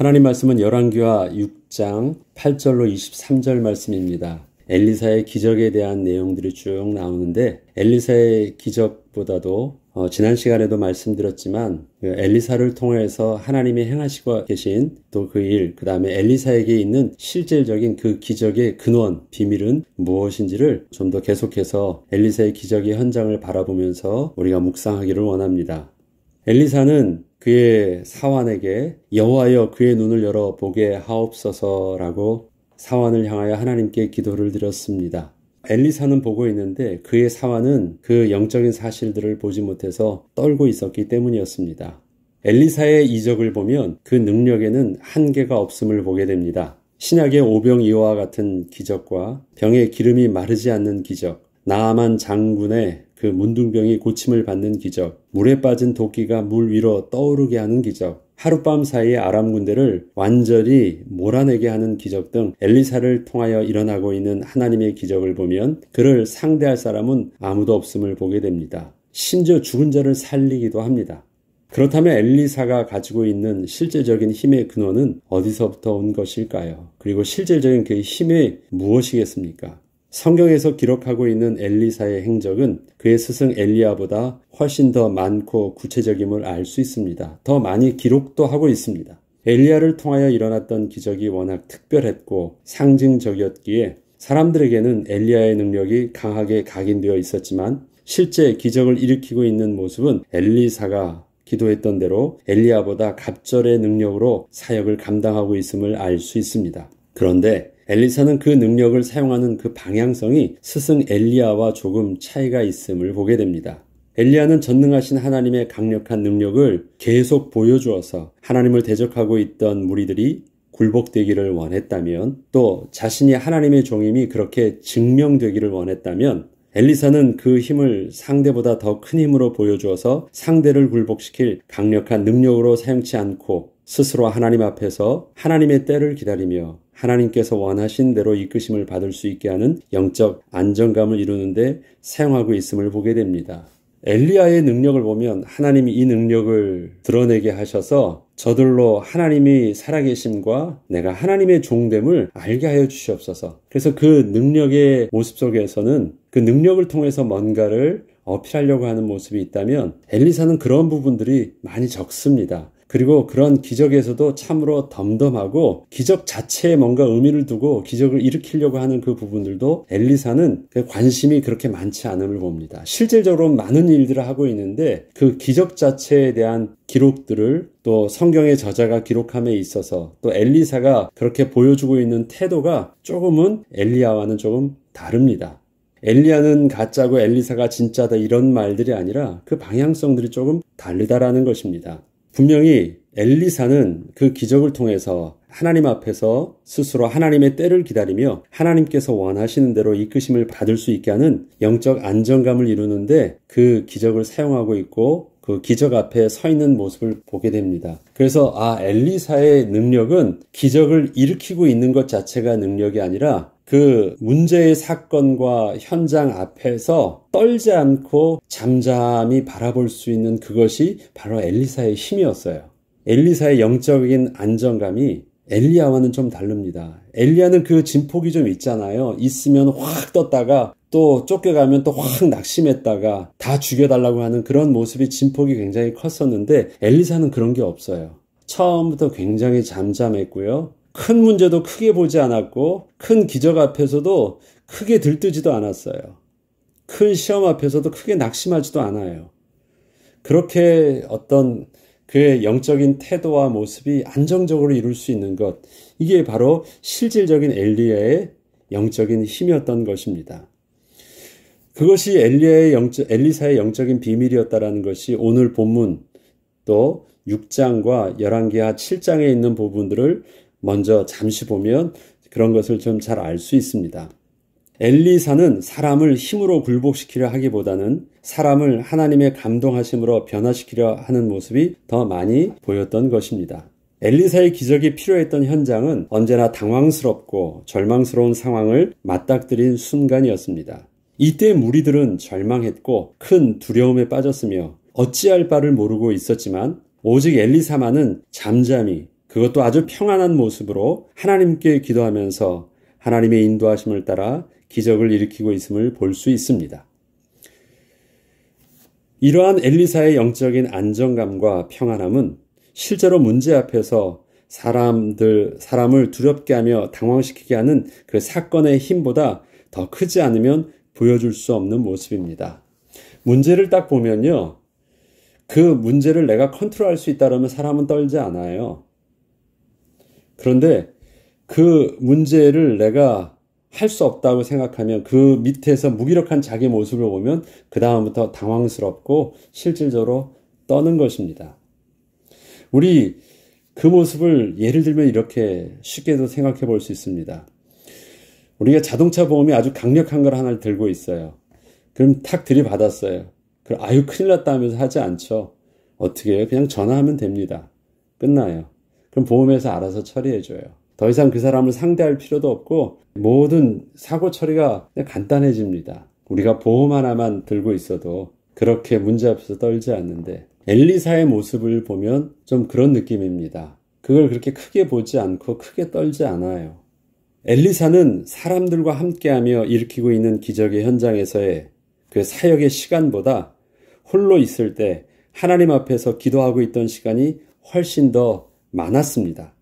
하나님 말씀은 열왕기와 6장 8절로 23절 말씀입니다. 엘리사의 기적에 대한 내용들이 쭉 나오는데 엘리사의 기적보다도 어, 지난 시간에도 말씀드렸지만 그 엘리사를 통해서 하나님이 행하시고 계신 또 그 일, 그 다음에 엘리사에게 있는 실질적인 그 기적의 근원, 비밀은 무엇인지를 좀 더 계속해서 엘리사의 기적의 현장을 바라보면서 우리가 묵상하기를 원합니다. 엘리사는 그의 사환에게 여호와여 그의 눈을 열어 보게 하옵소서라고 사환을 향하여 하나님께 기도를 드렸습니다. 엘리사는 보고 있는데 그의 사환은 그 영적인 사실들을 보지 못해서 떨고 있었기 때문이었습니다. 엘리사의 이적을 보면 그 능력에는 한계가 없음을 보게 됩니다. 신약의 오병이어와 같은 기적과 병의 기름이 마르지 않는 기적, 나아만 장군의 그 문둥병이 고침을 받는 기적, 물에 빠진 도끼가 물 위로 떠오르게 하는 기적, 하룻밤 사이에 아람 군대를 완전히 몰아내게 하는 기적 등 엘리사를 통하여 일어나고 있는 하나님의 기적을 보면 그를 상대할 사람은 아무도 없음을 보게 됩니다. 심지어 죽은 자를 살리기도 합니다. 그렇다면 엘리사가 가지고 있는 실제적인 힘의 근원은 어디서부터 온 것일까요? 그리고 실제적인 그 힘이 무엇이겠습니까? 성경에서 기록하고 있는 엘리사의 행적은 그의 스승 엘리아보다 훨씬 더 많고 구체적임을 알 수 있습니다. 더 많이 기록도 하고 있습니다. 엘리아를 통하여 일어났던 기적이 워낙 특별했고 상징적이었기에 사람들에게는 엘리아의 능력이 강하게 각인되어 있었지만 실제 기적을 일으키고 있는 모습은 엘리사가 기도했던 대로 엘리아보다 갑절의 능력으로 사역을 감당하고 있음을 알 수 있습니다. 그런데 엘리사는 그 능력을 사용하는 그 방향성이 스승 엘리아와 조금 차이가 있음을 보게 됩니다. 엘리아는 전능하신 하나님의 강력한 능력을 계속 보여주어서 하나님을 대적하고 있던 무리들이 굴복되기를 원했다면 또 자신이 하나님의 종임이 그렇게 증명되기를 원했다면 엘리사는 그 힘을 상대보다 더 큰 힘으로 보여주어서 상대를 굴복시킬 강력한 능력으로 사용치 않고 스스로 하나님 앞에서 하나님의 때를 기다리며 하나님께서 원하신 대로 이끄심을 받을 수 있게 하는 영적 안정감을 이루는데 사용하고 있음을 보게 됩니다. 엘리아의 능력을 보면 하나님이 이 능력을 드러내게 하셔서 저들로 하나님이 살아계심과 내가 하나님의 종됨을 알게 하여 주시옵소서. 그래서 그 능력의 모습 속에서는 그 능력을 통해서 뭔가를 어필하려고 하는 모습이 있다면 엘리사는 그런 부분들이 많이 적습니다. 그리고 그런 기적에서도 참으로 덤덤하고 기적 자체에 뭔가 의미를 두고 기적을 일으키려고 하는 그 부분들도 엘리사는 그 관심이 그렇게 많지 않음을 봅니다. 실질적으로 많은 일들을 하고 있는데 그 기적 자체에 대한 기록들을 또 성경의 저자가 기록함에 있어서 또 엘리사가 그렇게 보여주고 있는 태도가 조금은 엘리아와는 조금 다릅니다. 엘리아는 가짜고 엘리사가 진짜다 이런 말들이 아니라 그 방향성들이 조금 다르다라는 것입니다. 분명히 엘리사는 그 기적을 통해서 하나님 앞에서 스스로 하나님의 때를 기다리며 하나님께서 원하시는 대로 이끄심을 받을 수 있게 하는 영적 안정감을 이루는데 그 기적을 사용하고 있고 그 기적 앞에 서 있는 모습을 보게 됩니다. 그래서 아 엘리사의 능력은 기적을 일으키고 있는 것 자체가 능력이 아니라 그 문제의 사건과 현장 앞에서 떨지 않고 잠잠히 바라볼 수 있는 그것이 바로 엘리사의 힘이었어요. 엘리사의 영적인 안정감이 엘리야와는 좀 다릅니다. 엘리야는 그 진폭이 좀 있잖아요. 있으면 확 떴다가 또 쫓겨가면 또 확 낙심했다가 다 죽여달라고 하는 그런 모습이 진폭이 굉장히 컸었는데 엘리사는 그런 게 없어요. 처음부터 굉장히 잠잠했고요. 큰 문제도 크게 보지 않았고 큰 기적 앞에서도 크게 들뜨지도 않았어요. 큰 시험 앞에서도 크게 낙심하지도 않아요. 그렇게 어떤 그의 영적인 태도와 모습이 안정적으로 이룰 수 있는 것, 이게 바로 실질적인 엘리야의 영적인 힘이었던 것입니다. 그것이 엘리야의 영적, 엘리사의 영적인 비밀이었다라는 것이 오늘 본문 또 6장과 1 1기와 7장에 있는 부분들을 먼저 잠시 보면 그런 것을 좀 잘 알 수 있습니다. 엘리사는 사람을 힘으로 굴복시키려 하기보다는 사람을 하나님의 감동하심으로 변화시키려 하는 모습이 더 많이 보였던 것입니다. 엘리사의 기적이 필요했던 현장은 언제나 당황스럽고 절망스러운 상황을 맞닥뜨린 순간이었습니다. 이때 무리들은 절망했고 큰 두려움에 빠졌으며 어찌할 바를 모르고 있었지만 오직 엘리사만은 잠잠히 그것도 아주 평안한 모습으로 하나님께 기도하면서 하나님의 인도하심을 따라 기적을 일으키고 있음을 볼 수 있습니다. 이러한 엘리사의 영적인 안정감과 평안함은 실제로 문제 앞에서 사람들, 사람을 두렵게 하며 당황시키게 하는 그 사건의 힘보다 더 크지 않으면 보여줄 수 없는 모습입니다. 문제를 딱 보면요. 그 문제를 내가 컨트롤 할 수 있다라면 사람은 떨지 않아요. 그런데 그 문제를 내가 할 수 없다고 생각하면 그 밑에서 무기력한 자기 모습을 보면 그다음부터 당황스럽고 실질적으로 떠는 것입니다. 우리 그 모습을 예를 들면 이렇게 쉽게도 생각해 볼 수 있습니다. 우리가 자동차 보험이 아주 강력한 걸 하나를 들고 있어요. 그럼 탁 들이받았어요. 그럼 아유 큰일 났다 하면서 하지 않죠. 어떻게 해요? 그냥 전화하면 됩니다. 끝나요. 그럼 보험회사 알아서 처리해줘요. 더 이상 그 사람을 상대할 필요도 없고 모든 사고 처리가 간단해집니다. 우리가 보험 하나만 들고 있어도 그렇게 문제 앞에서 떨지 않는데 엘리사의 모습을 보면 좀 그런 느낌입니다. 그걸 그렇게 크게 보지 않고 크게 떨지 않아요. 엘리사는 사람들과 함께하며 일으키고 있는 기적의 현장에서의 그 사역의 시간보다 홀로 있을 때 하나님 앞에서 기도하고 있던 시간이 훨씬 더 많았습니다.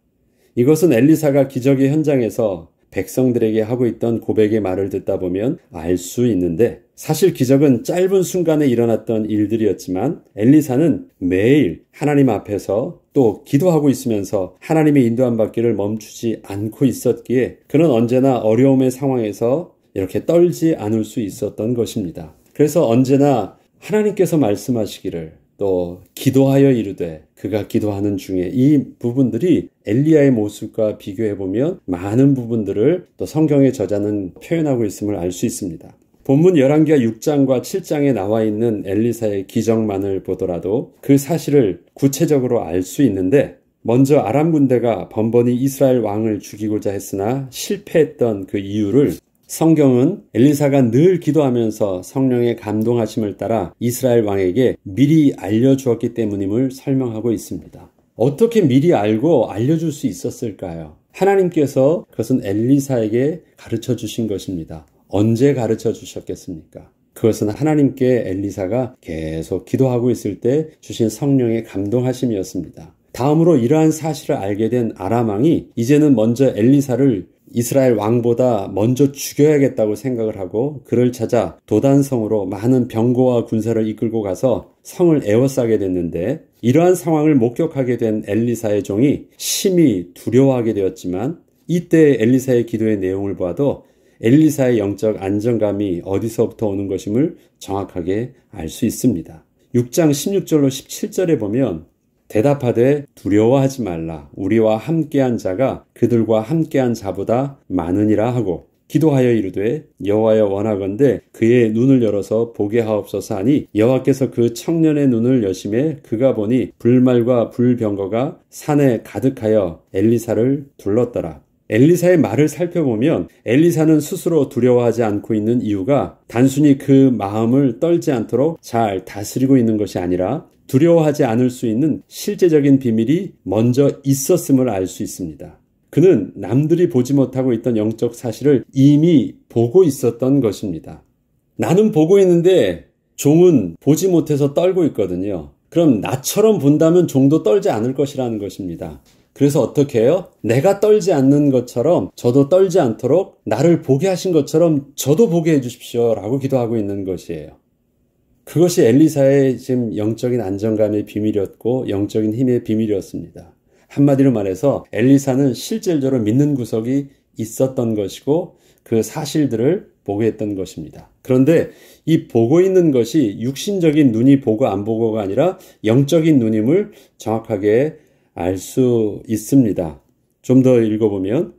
이것은 엘리사가 기적의 현장에서 백성들에게 하고 있던 고백의 말을 듣다 보면 알 수 있는데 사실 기적은 짧은 순간에 일어났던 일들이었지만 엘리사는 매일 하나님 앞에서 또 기도하고 있으면서 하나님의 인도한 받기를 멈추지 않고 있었기에 그는 언제나 어려움의 상황에서 이렇게 떨지 않을 수 있었던 것입니다. 그래서 언제나 하나님께서 말씀하시기를 또 기도하여 이르되 그가 기도하는 중에 이 부분들이 엘리야의 모습과 비교해 보면 많은 부분들을 또 성경의 저자는 표현하고 있음을 알 수 있습니다. 본문 11기와 6장과 7장에 나와 있는 엘리사의 기적만을 보더라도 그 사실을 구체적으로 알 수 있는데 먼저 아람 군대가 번번이 이스라엘 왕을 죽이고자 했으나 실패했던 그 이유를 성경은 엘리사가 늘 기도하면서 성령의 감동하심을 따라 이스라엘 왕에게 미리 알려주었기 때문임을 설명하고 있습니다. 어떻게 미리 알고 알려줄 수 있었을까요? 하나님께서 그것은 엘리사에게 가르쳐 주신 것입니다. 언제 가르쳐 주셨겠습니까? 그것은 하나님께 엘리사가 계속 기도하고 있을 때 주신 성령의 감동하심이었습니다. 다음으로 이러한 사실을 알게 된 아람왕이 이제는 먼저 엘리사를 이스라엘 왕보다 먼저 죽여야겠다고 생각을 하고 그를 찾아 도단성으로 많은 병고와 군사를 이끌고 가서 성을 에워싸게 됐는데 이러한 상황을 목격하게 된 엘리사의 종이 심히 두려워하게 되었지만 이때 엘리사의 기도의 내용을 봐도 엘리사의 영적 안정감이 어디서부터 오는 것임을 정확하게 알 수 있습니다. 6장 16절로 17절에 보면 대답하되 두려워하지 말라. 우리와 함께한 자가 그들과 함께한 자보다 많으니라 하고 기도하여 이르되 여호와여 원하건대 그의 눈을 열어서 보게 하옵소서 하니 여호와께서 그 청년의 눈을 여심해 그가 보니 불말과 불병거가 산에 가득하여 엘리사를 둘렀더라. 엘리사의 말을 살펴보면 엘리사는 스스로 두려워하지 않고 있는 이유가 단순히 그 마음을 떨지 않도록 잘 다스리고 있는 것이 아니라 두려워하지 않을 수 있는 실제적인 비밀이 먼저 있었음을 알 수 있습니다. 그는 남들이 보지 못하고 있던 영적 사실을 이미 보고 있었던 것입니다. 나는 보고 있는데 종은 보지 못해서 떨고 있거든요. 그럼 나처럼 본다면 종도 떨지 않을 것이라는 것입니다. 그래서 어떻게 해요? 내가 떨지 않는 것처럼 저도 떨지 않도록 나를 보게 하신 것처럼 저도 보게 해주십시오 라고 기도하고 있는 것이에요. 그것이 엘리사의 지금 영적인 안정감의 비밀이었고 영적인 힘의 비밀이었습니다. 한마디로 말해서 엘리사는 실질적으로 믿는 구석이 있었던 것이고 그 사실들을 보고 했던 것입니다. 그런데 이 보고 있는 것이 육신적인 눈이 보고 안 보고가 아니라 영적인 눈임을 정확하게 알 수 있습니다. 좀 더 읽어보면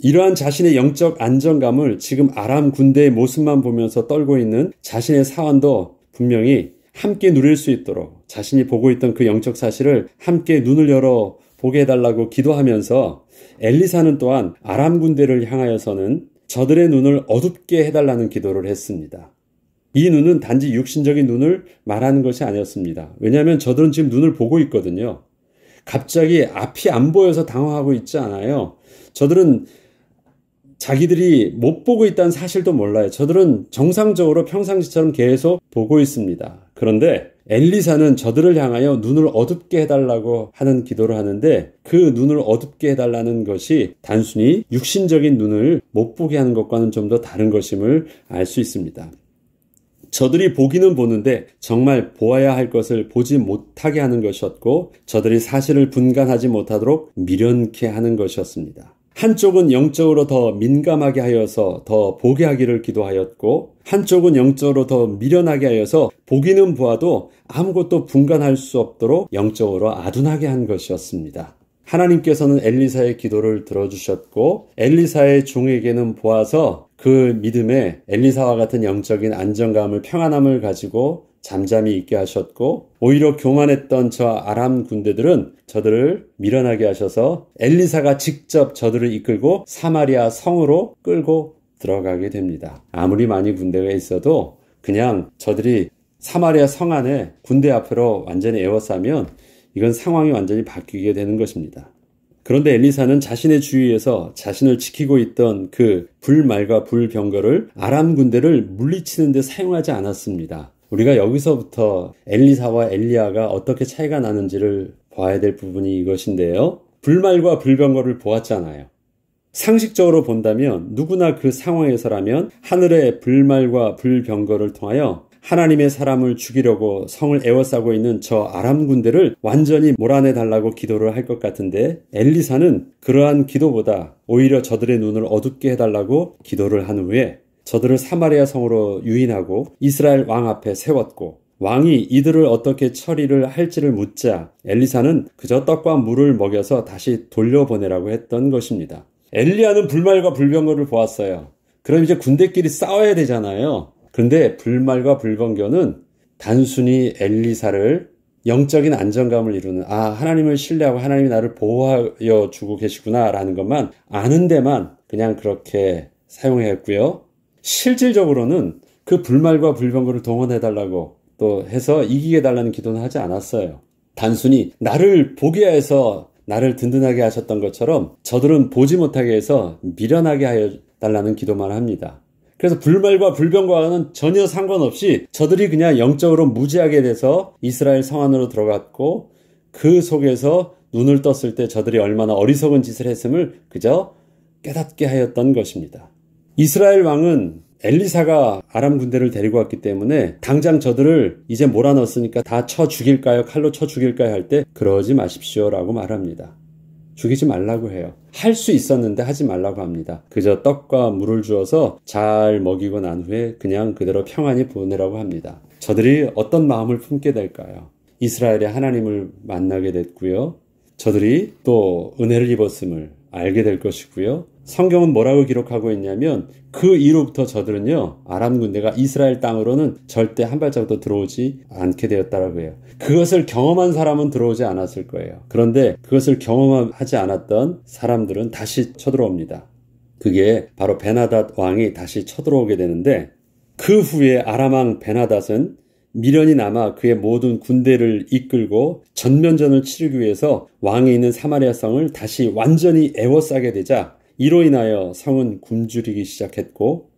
이러한 자신의 영적 안정감을 지금 아람 군대의 모습만 보면서 떨고 있는 자신의 사원도 분명히 함께 누릴 수 있도록 자신이 보고 있던 그 영적 사실을 함께 눈을 열어 보게 해달라고 기도하면서 엘리사는 또한 아람 군대를 향하여서는 저들의 눈을 어둡게 해달라는 기도를 했습니다. 이 눈은 단지 육신적인 눈을 말하는 것이 아니었습니다. 왜냐하면 저들은 지금 눈을 보고 있거든요. 갑자기 앞이 안 보여서 당황하고 있지 않아요. 저들은 자기들이 못 보고 있다는 사실도 몰라요. 저들은 정상적으로 평상시처럼 계속 보고 있습니다. 그런데 엘리사는 저들을 향하여 눈을 어둡게 해달라고 하는 기도를 하는데 그 눈을 어둡게 해달라는 것이 단순히 육신적인 눈을 못 보게 하는 것과는 좀 더 다른 것임을 알 수 있습니다. 저들이 보기는 보는데 정말 보아야 할 것을 보지 못하게 하는 것이었고 저들이 사실을 분간하지 못하도록 미련케 하는 것이었습니다. 한쪽은 영적으로 더 민감하게 하여서 더 보게 하기를 기도하였고 한쪽은 영적으로 더 미련하게 하여서 보기는 보아도 아무것도 분간할 수 없도록 영적으로 아둔하게 한 것이었습니다. 하나님께서는 엘리사의 기도를 들어주셨고 엘리사의 종에게는 보아서 그 믿음에 엘리사와 같은 영적인 안정감을 평안함을 가지고 잠잠히 있게 하셨고 오히려 교만했던 저 아람 군대들은 저들을 밀어나게 하셔서 엘리사가 직접 저들을 이끌고 사마리아 성으로 끌고 들어가게 됩니다. 아무리 많이 군대가 있어도 그냥 저들이 사마리아 성 안에 군대 앞으로 완전히 에워싸면 이건 상황이 완전히 바뀌게 되는 것입니다. 그런데 엘리사는 자신의 주위에서 자신을 지키고 있던 그 불말과 불병거를 아람 군대를 물리치는 데 사용하지 않았습니다. 우리가 여기서부터 엘리사와 엘리야가 어떻게 차이가 나는지를 봐야 될 부분이 이것인데요. 불말과 불병거를 보았잖아요. 상식적으로 본다면 누구나 그 상황에서라면 하늘의 불말과 불병거를 통하여 하나님의 사람을 죽이려고 성을 에워싸고 있는 저 아람 군대를 완전히 몰아내달라고 기도를 할 것 같은데 엘리사는 그러한 기도보다 오히려 저들의 눈을 어둡게 해달라고 기도를 한 후에 저들을 사마리아 성으로 유인하고 이스라엘 왕 앞에 세웠고 왕이 이들을 어떻게 처리를 할지를 묻자 엘리사는 그저 떡과 물을 먹여서 다시 돌려보내라고 했던 것입니다. 엘리야는 불말과 불병거를 보았어요. 그럼 이제 군대끼리 싸워야 되잖아요. 그런데 불말과 불병거는 단순히 엘리사를 영적인 안정감을 이루는 아 하나님을 신뢰하고 하나님이 나를 보호하여 주고 계시구나라는 것만 아는 데만 그냥 그렇게 사용했고요. 실질적으로는 그 불말과 불병거를 동원해달라고 또 해서 이기게 달라는 기도는 하지 않았어요. 단순히 나를 보게 해서 나를 든든하게 하셨던 것처럼 저들은 보지 못하게 해서 미련하게 하여 달라는 기도만 합니다. 그래서 불말과 불병과는 전혀 상관없이 저들이 그냥 영적으로 무지하게 돼서 이스라엘 성 안으로 들어갔고 그 속에서 눈을 떴을 때 저들이 얼마나 어리석은 짓을 했음을 그저 깨닫게 하였던 것입니다. 이스라엘 왕은 엘리사가 아람 군대를 데리고 왔기 때문에 당장 저들을 이제 몰아넣었으니까 다 쳐 죽일까요? 칼로 쳐 죽일까요? 할 때 그러지 마십시오 라고 말합니다. 죽이지 말라고 해요. 할 수 있었는데 하지 말라고 합니다. 그저 떡과 물을 주어서 잘 먹이고 난 후에 그냥 그대로 평안히 보내라고 합니다. 저들이 어떤 마음을 품게 될까요? 이스라엘의 하나님을 만나게 됐고요. 저들이 또 은혜를 입었음을 알게 될 것이고요. 성경은 뭐라고 기록하고 있냐면 그 이후부터 저들은요 아람 군대가 이스라엘 땅으로는 절대 한 발짝도 들어오지 않게 되었다라고 해요. 그것을 경험한 사람은 들어오지 않았을 거예요. 그런데 그것을 경험하지 않았던 사람들은 다시 쳐들어옵니다. 그게 바로 베나닷 왕이 다시 쳐들어오게 되는데 그 후에 아람왕 베나닷은 미련이 남아 그의 모든 군대를 이끌고 전면전을 치르기 위해서 왕이 있는 사마리아 성을 다시 완전히 애워싸게 되자 이로 인하여 성은 굶주리기 시작했고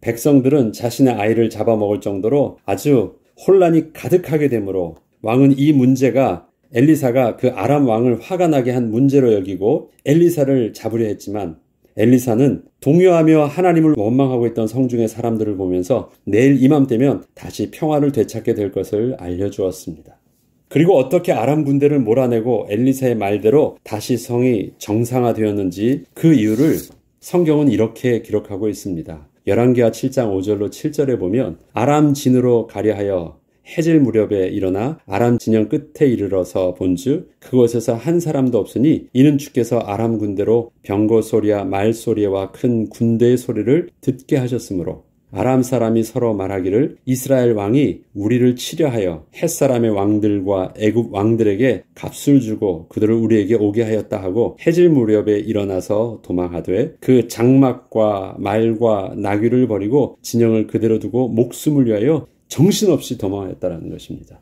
백성들은 자신의 아이를 잡아먹을 정도로 아주 혼란이 가득하게 되므로 왕은 이 문제가 엘리사가 그 아람 왕을 화가 나게 한 문제로 여기고 엘리사를 잡으려 했지만 엘리사는 동요하며 하나님을 원망하고 있던 성중의 사람들을 보면서 내일 이맘때면 다시 평화를 되찾게 될 것을 알려주었습니다. 그리고 어떻게 아람 군대를 몰아내고 엘리사의 말대로 다시 성이 정상화되었는지 그 이유를 성경은 이렇게 기록하고 있습니다. 1 1기와 7장 5절로 7절에 보면 아람 진으로 가려하여 해질 무렵에 일어나 아람 진영 끝에 이르러서 본즉 그곳에서 한 사람도 없으니 이는 주께서 아람 군대로 병거 소리와 말 소리와 큰 군대의 소리를 듣게 하셨으므로 아람 사람이 서로 말하기를 이스라엘 왕이 우리를 치려하여 햇사람의 왕들과 애굽 왕들에게 값을 주고 그들을 우리에게 오게 하였다 하고 해질 무렵에 일어나서 도망하되 그 장막과 말과 나귀를 버리고 진영을 그대로 두고 목숨을 위하여 정신없이 도망하였다라는 것입니다.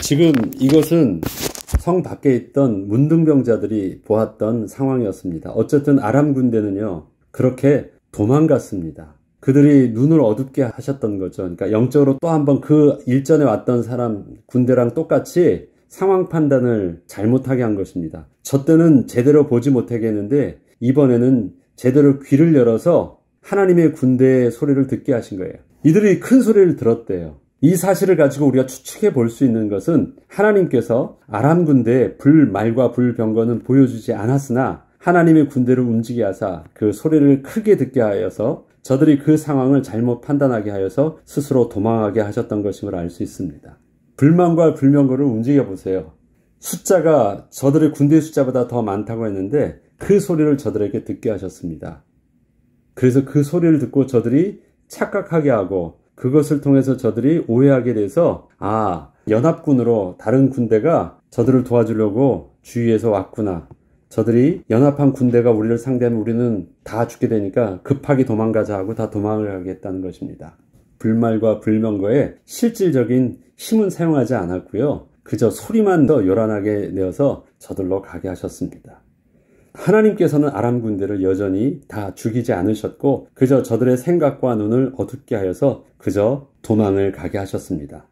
지금 이것은 성 밖에 있던 문둥병자들이 보았던 상황이었습니다. 어쨌든 아람 군대는요, 그렇게 도망갔습니다. 그들이 눈을 어둡게 하셨던 거죠. 그러니까 영적으로 또 한 번 그 일전에 왔던 사람 군대랑 똑같이 상황 판단을 잘못하게 한 것입니다. 저 때는 제대로 보지 못하게 했는데 이번에는 제대로 귀를 열어서 하나님의 군대의 소리를 듣게 하신 거예요. 이들이 큰 소리를 들었대요. 이 사실을 가지고 우리가 추측해 볼 수 있는 것은 하나님께서 아람 군대에 불말과 불병거는 보여주지 않았으나 하나님의 군대를 움직이게 하사 그 소리를 크게 듣게 하여서 저들이 그 상황을 잘못 판단하게 하여서 스스로 도망하게 하셨던 것임을 알 수 있습니다. 불만과 불명거를 움직여 보세요. 숫자가 저들의 군대 숫자보다 더 많다고 했는데 그 소리를 저들에게 듣게 하셨습니다. 그래서 그 소리를 듣고 저들이 착각하게 하고 그것을 통해서 저들이 오해하게 돼서 아 연합군으로 다른 군대가 저들을 도와주려고 주위에서 왔구나 저들이 연합한 군대가 우리를 상대하면 우리는 다 죽게 되니까 급하게 도망가자 하고 다 도망을 가겠다는 것입니다. 불말과 불명거에 실질적인 힘은 사용하지 않았고요. 그저 소리만 더 요란하게 내어서 저들로 가게 하셨습니다. 하나님께서는 아람 군대를 여전히 다 죽이지 않으셨고 그저 저들의 생각과 눈을 어둡게 하여서 그저 도망을 가게 하셨습니다.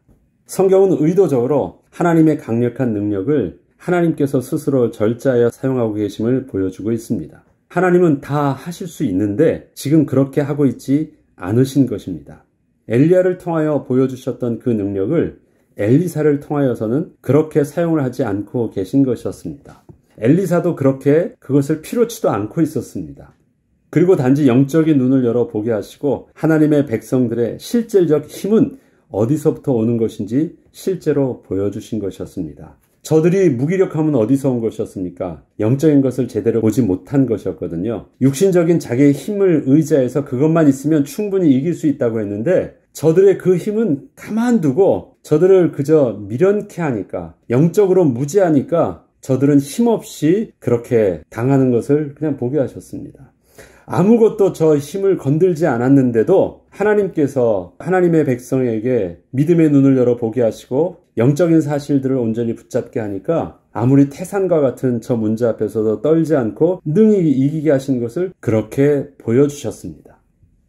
성경은 의도적으로 하나님의 강력한 능력을 하나님께서 스스로 절제하여 사용하고 계심을 보여주고 있습니다. 하나님은 다 하실 수 있는데 지금 그렇게 하고 있지 않으신 것입니다. 엘리야를 통하여 보여주셨던 그 능력을 엘리사를 통하여서는 그렇게 사용을 하지 않고 계신 것이었습니다. 엘리사도 그렇게 그것을 필요치도 않고 있었습니다. 그리고 단지 영적인 눈을 열어 보게 하시고 하나님의 백성들의 실질적 힘은 어디서부터 오는 것인지 실제로 보여주신 것이었습니다. 저들이 무기력함은 어디서 온 것이었습니까? 영적인 것을 제대로 보지 못한 것이었거든요. 육신적인 자기의 힘을 의지해서 그것만 있으면 충분히 이길 수 있다고 했는데 저들의 그 힘은 가만두고 저들을 그저 미련케 하니까 영적으로 무지하니까 저들은 힘없이 그렇게 당하는 것을 그냥 보게 하셨습니다. 아무것도 저 힘을 건들지 않았는데도 하나님께서 하나님의 백성에게 믿음의 눈을 열어 보게 하시고 영적인 사실들을 온전히 붙잡게 하니까 아무리 태산과 같은 저 문제 앞에서도 떨지 않고 능히 이기게 하신 것을 그렇게 보여주셨습니다.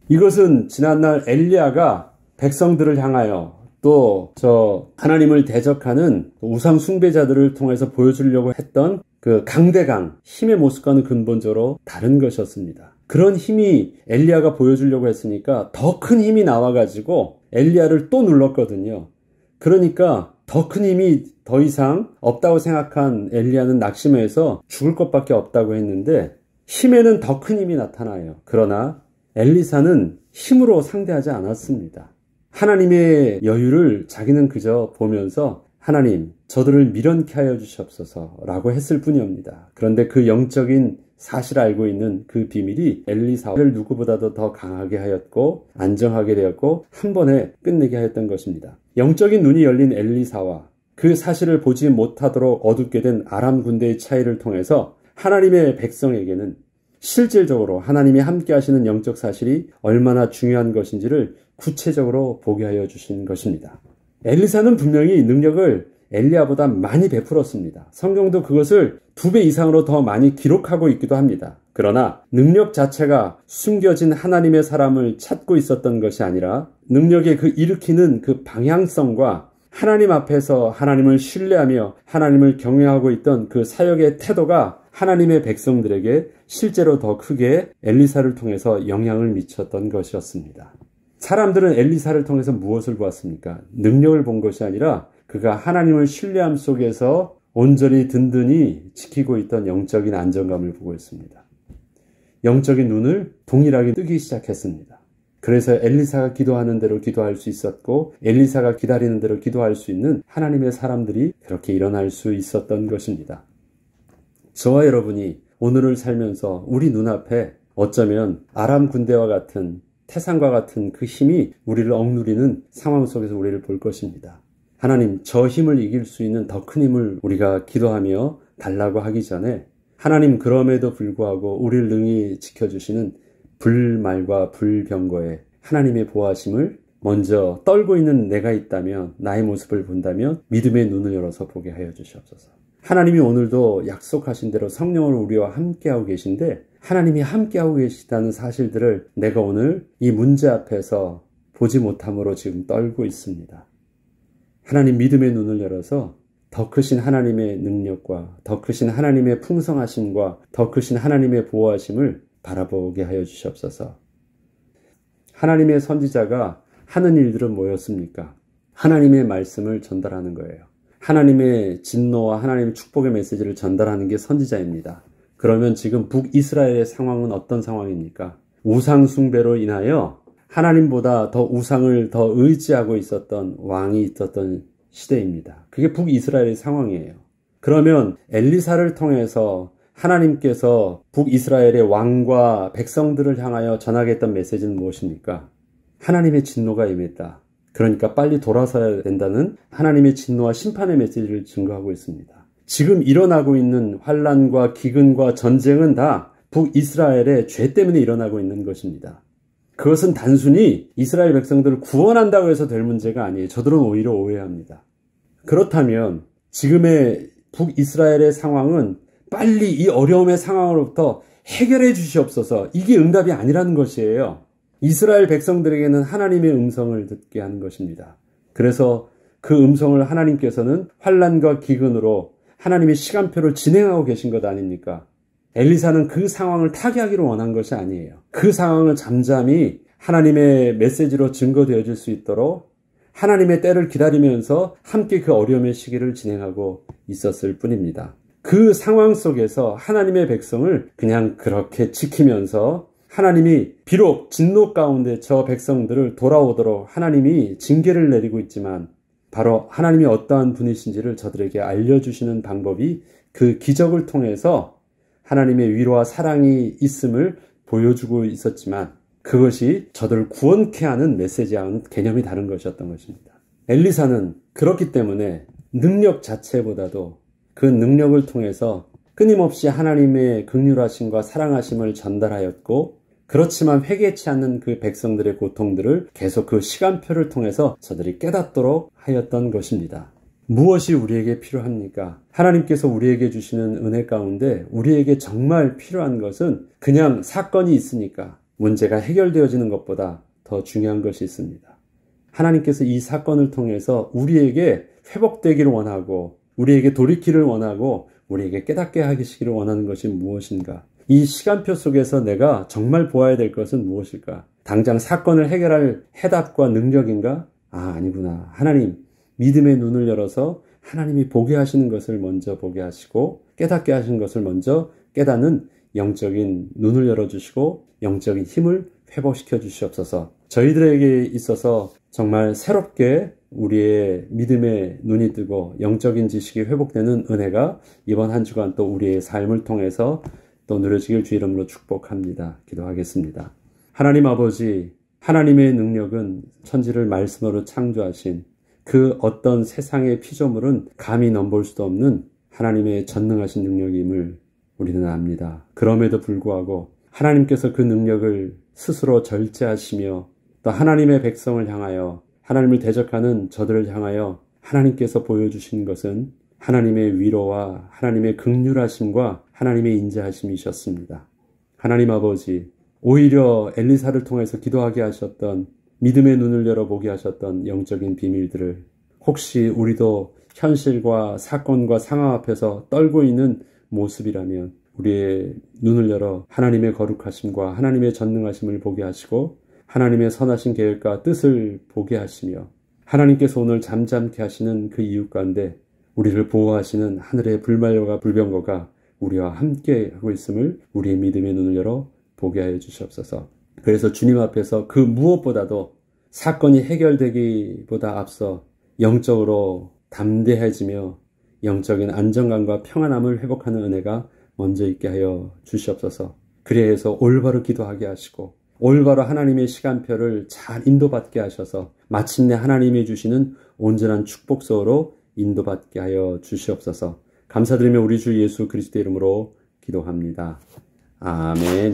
이것은 지난날 엘리야가 백성들을 향하여 또 저 하나님을 대적하는 우상 숭배자들을 통해서 보여주려고 했던 그 강대강 힘의 모습과는 근본적으로 다른 것이었습니다. 그런 힘이 엘리야가 보여주려고 했으니까 더 큰 힘이 나와가지고 엘리야를 또 눌렀거든요. 그러니까 더 큰 힘이 더 이상 없다고 생각한 엘리야는 낙심해서 죽을 것밖에 없다고 했는데 힘에는 더 큰 힘이 나타나요. 그러나 엘리사는 힘으로 상대하지 않았습니다. 하나님의 여유를 자기는 그저 보면서 하나님, 저들을 미련케 하여 주시옵소서라고 했을 뿐이옵니다. 그런데 그 영적인 사실 알고 있는 그 비밀이 엘리사를 누구보다도 더 강하게 하였고 안정하게 되었고 한 번에 끝내게 하였던 것입니다. 영적인 눈이 열린 엘리사와 그 사실을 보지 못하도록 어둡게 된 아람 군대의 차이를 통해서 하나님의 백성에게는 실질적으로 하나님이 함께 하시는 영적 사실이 얼마나 중요한 것인지를 구체적으로 보게 하여 주신 것입니다. 엘리사는 분명히 능력을 엘리야보다 많이 베풀었습니다. 성경도 그것을 두 배 이상으로 더 많이 기록하고 있기도 합니다. 그러나 능력 자체가 숨겨진 하나님의 사람을 찾고 있었던 것이 아니라 능력의 그 일으키는 그 방향성과 하나님 앞에서 하나님을 신뢰하며 하나님을 경외하고 있던 그 사역의 태도가 하나님의 백성들에게 실제로 더 크게 엘리사를 통해서 영향을 미쳤던 것이었습니다. 사람들은 엘리사를 통해서 무엇을 보았습니까? 능력을 본 것이 아니라 그가 하나님을 신뢰함 속에서 온전히 든든히 지키고 있던 영적인 안정감을 보고 있습니다. 영적인 눈을 동일하게 뜨기 시작했습니다. 그래서 엘리사가 기도하는 대로 기도할 수 있었고 엘리사가 기다리는 대로 기도할 수 있는 하나님의 사람들이 그렇게 일어날 수 있었던 것입니다. 저와 여러분이 오늘을 살면서 우리 눈앞에 어쩌면 아람 군대와 같은 태산과 같은 그 힘이 우리를 억누리는 상황 속에서 우리를 볼 것입니다. 하나님, 저 힘을 이길 수 있는 더 큰 힘을 우리가 기도하며 달라고 하기 전에 하나님 그럼에도 불구하고 우리를 능히 지켜주시는 불말과 불병거에 하나님의 보호하심을 먼저 떨고 있는 내가 있다면 나의 모습을 본다면 믿음의 눈을 열어서 보게 하여 주시옵소서. 하나님이 오늘도 약속하신 대로 성령을 우리와 함께하고 계신데 하나님이 함께하고 계시다는 사실들을 내가 오늘 이 문제 앞에서 보지 못함으로 지금 떨고 있습니다. 하나님 믿음의 눈을 열어서 더 크신 하나님의 능력과 더 크신 하나님의 풍성하심과 더 크신 하나님의 보호하심을 바라보게 하여 주시옵소서. 하나님의 선지자가 하는 일들은 뭐였습니까? 하나님의 말씀을 전달하는 거예요. 하나님의 진노와 하나님의 축복의 메시지를 전달하는 게 선지자입니다. 그러면 지금 북이스라엘의 상황은 어떤 상황입니까? 우상숭배로 인하여 하나님보다 더 우상을 더 의지하고 있었던 왕이 있었던 시대입니다. 그게 북이스라엘의 상황이에요. 그러면 엘리사를 통해서 하나님께서 북이스라엘의 왕과 백성들을 향하여 전하겠던 메시지는 무엇입니까? 하나님의 진노가 임했다. 그러니까 빨리 돌아서야 된다는 하나님의 진노와 심판의 메시지를 증거하고 있습니다. 지금 일어나고 있는 환란과 기근과 전쟁은 다 북이스라엘의 죄 때문에 일어나고 있는 것입니다. 그것은 단순히 이스라엘 백성들을 구원한다고 해서 될 문제가 아니에요. 저들은 오히려 오해합니다. 그렇다면 지금의 북이스라엘의 상황은 빨리 이 어려움의 상황으로부터 해결해 주시옵소서 이게 응답이 아니라는 것이에요. 이스라엘 백성들에게는 하나님의 음성을 듣게 하는 것입니다. 그래서 그 음성을 하나님께서는 환란과 기근으로 하나님의 시간표를 진행하고 계신 것 아닙니까? 엘리사는 그 상황을 타개하기로 원한 것이 아니에요. 그 상황을 잠잠히 하나님의 메시지로 증거되어질 수 있도록 하나님의 때를 기다리면서 함께 그 어려움의 시기를 진행하고 있었을 뿐입니다. 그 상황 속에서 하나님의 백성을 그냥 그렇게 지키면서 하나님이 비록 진노 가운데 저 백성들을 돌아오도록 하나님이 징계를 내리고 있지만 바로 하나님이 어떠한 분이신지를 저들에게 알려주시는 방법이 그 기적을 통해서 하나님의 위로와 사랑이 있음을 보여주고 있었지만 그것이 저들 구원케 하는 메시지와는 개념이 다른 것이었던 것입니다. 엘리사는 그렇기 때문에 능력 자체보다도 그 능력을 통해서 끊임없이 하나님의 극률하심과 사랑하심을 전달하였고 그렇지만 회개치 않는 그 백성들의 고통들을 계속 그 시간표를 통해서 저들이 깨닫도록 하였던 것입니다. 무엇이 우리에게 필요합니까? 하나님께서 우리에게 주시는 은혜 가운데 우리에게 정말 필요한 것은 그냥 사건이 있으니까 문제가 해결되어지는 것보다 더 중요한 것이 있습니다. 하나님께서 이 사건을 통해서 우리에게 회복되기를 원하고 우리에게 돌이키를 원하고 우리에게 깨닫게 하시기를 원하는 것이 무엇인가? 이 시간표 속에서 내가 정말 보아야 될 것은 무엇일까? 당장 사건을 해결할 해답과 능력인가? 아, 아니구나. 하나님, 믿음의 눈을 열어서 하나님이 보게 하시는 것을 먼저 보게 하시고 깨닫게 하시는 것을 먼저 깨닫는 영적인 눈을 열어주시고 영적인 힘을 회복시켜 주시옵소서 저희들에게 있어서 정말 새롭게 우리의 믿음의 눈이 뜨고 영적인 지식이 회복되는 은혜가 이번 한 주간 또 우리의 삶을 통해서 또 누려지길 주 이름으로 축복합니다. 기도하겠습니다. 하나님 아버지, 하나님의 능력은 천지를 말씀으로 창조하신 그 어떤 세상의 피조물은 감히 넘볼 수도 없는 하나님의 전능하신 능력임을 우리는 압니다. 그럼에도 불구하고 하나님께서 그 능력을 스스로 절제하시며 또 하나님의 백성을 향하여 하나님을 대적하는 저들을 향하여 하나님께서 보여주신 것은 하나님의 위로와 하나님의 극률하심과 하나님의 인자하심이셨습니다. 하나님 아버지, 오히려 엘리사를 통해서 기도하게 하셨던 믿음의 눈을 열어보게 하셨던 영적인 비밀들을 혹시 우리도 현실과 사건과 상황 앞에서 떨고 있는 모습이라면 우리의 눈을 열어 하나님의 거룩하심과 하나님의 전능하심을 보게 하시고 하나님의 선하신 계획과 뜻을 보게 하시며 하나님께서 오늘 잠잠케 하시는 그 이유 가운데 우리를 보호하시는 하늘의 불말려가 불병거가 우리와 함께 하고 있음을 우리의 믿음의 눈을 열어 보게 하여 주시옵소서. 그래서 주님 앞에서 그 무엇보다도 사건이 해결되기보다 앞서 영적으로 담대해지며 영적인 안정감과 평안함을 회복하는 은혜가 먼저 있게 하여 주시옵소서. 그래서 올바로 기도하게 하시고 올바로 하나님의 시간표를 잘 인도받게 하셔서 마침내 하나님이 주시는 온전한 축복소로 인도받게 하여 주시옵소서. 감사드리며 우리 주 예수 그리스도 이름으로 기도합니다. 아멘.